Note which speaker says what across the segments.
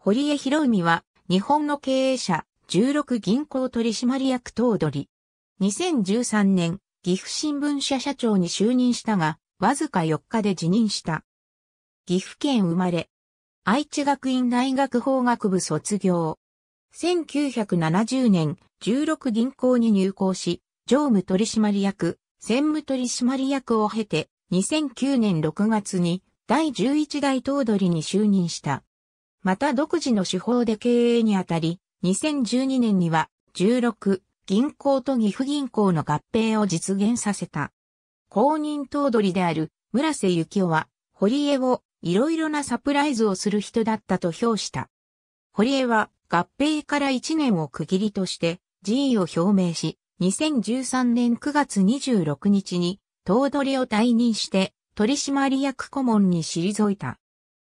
Speaker 1: 堀江博海は、日本の経営者、16銀行取締役頭取。2013年、岐阜新聞社社長に就任したが、わずか4日で辞任した。岐阜県生まれ。愛知学院大学法学部卒業。1970年、16銀行に入行し、常務取締役、専務取締役を経て、2009年6月に第11代頭取に就任した。また独自の手法で経営にあたり、2012年には16銀行と岐阜銀行の合併を実現させた。公認頭取である村瀬幸雄は、堀江をいろいろなサプライズをする人だったと評した。堀江は合併から1年を区切りとして辞意を表明し、2013年9月26日に頭取を退任して取締役顧問に退いた。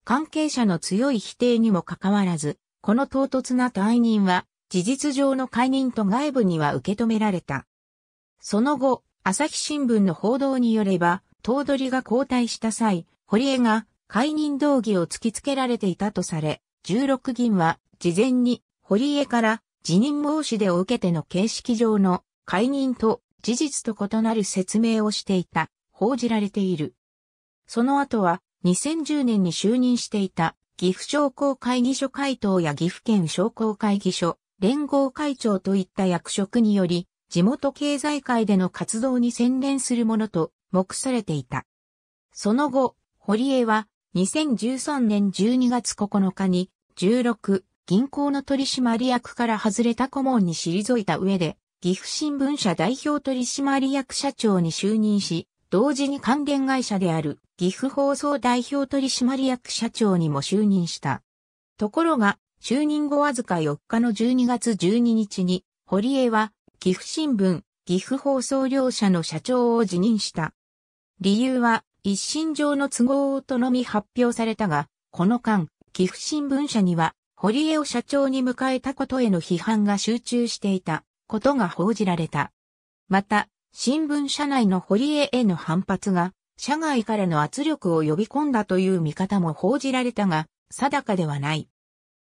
Speaker 1: 関係者の強い否定にもかかわらず、この唐突な退任は、事実上の解任と外部には受け止められた。その後、朝日新聞の報道によれば、頭取が交代した際、堀江が解任動議を突きつけられていたとされ、16銀は事前に堀江から辞任申し出を受けての形式上の解任と事実と異なる説明をしていた、報じられている。その後は2010年に就任していた岐阜商工会議所会頭や岐阜県商工会議所連合会長といった役職により、地元経済界での活動に専念するものと目されていた。その後、堀江は2013年12月9日に16銀行の取締役から外れた顧問に退いた上で、岐阜新聞社代表取締役社長に就任し、同時に関連会社である岐阜放送代表取締役社長にも就任した。ところが、就任後わずか4日の12月12日に、堀江は岐阜新聞、岐阜放送両社の社長を辞任した。理由は、一身上の都合をとのみ発表されたが、この間、岐阜新聞社には、堀江を社長に迎えたことへの批判が集中していたことが報じられた。また、新聞社内の堀江への反発が、社外からの圧力を呼び込んだという見方も報じられたが、定かではない。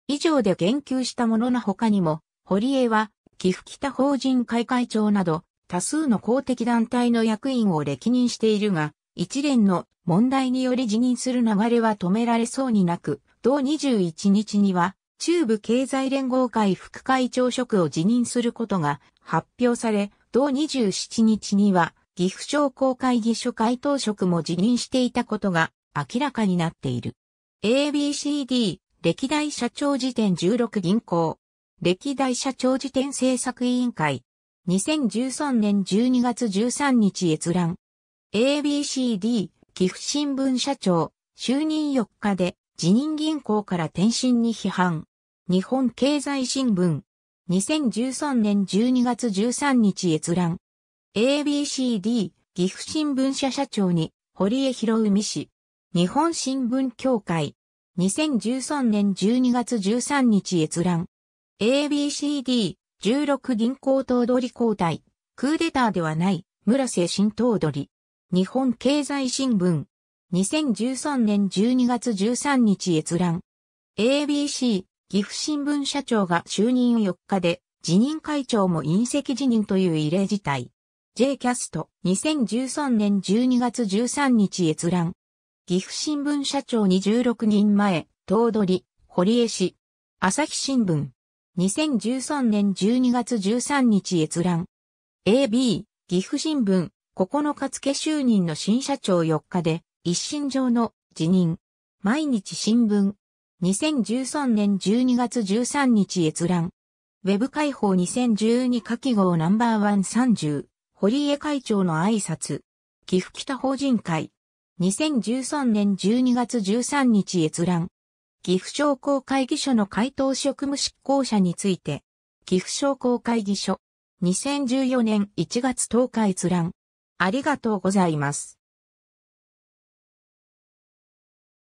Speaker 1: 以上で言及したものの他にも、堀江は、寄付北法人会会長など、多数の公的団体の役員を歴任しているが、一連の問題により辞任する流れは止められそうになく、同21日には、中部経済連合会副会長職を辞任することが発表され、同27日には、岐阜商工会議所会頭職も辞任していたことが明らかになっている。ABCD 歴代社長辞典16銀行歴代社長辞典政策委員会2013年12月13日閲覧 ABCD 岐阜新聞社長就任4日で辞任銀行から転身に批判日本経済新聞2013年12月13日閲覧。ABCD 岐阜新聞社社長に堀江博海氏。日本新聞協会。2013年12月13日閲覧。ABCD 16銀行頭取交代。クーデターではない、村瀬新頭取。日本経済新聞。2013年12月13日閲覧。ABC 岐阜新聞社長が就任4日で、辞任会長も隕石辞任という異例事態。J キャスト2013年12月13日閲覧。岐阜新聞社長2 6人前、東取、堀江氏。朝日新聞。2013年12月13日閲覧。AB、岐阜新聞、9日付就任の新社長4日で、一心上の辞任。毎日新聞、2013年12月13日閲覧。ウェブ開放2012かき号ナンバーワン30、堀江会長の挨拶。寄付北法人会。2013年12月13日閲覧。岐阜商工会議所の回答職務執行者について。岐阜商工会議所。2014年1月10日閲覧。ありがとうございます。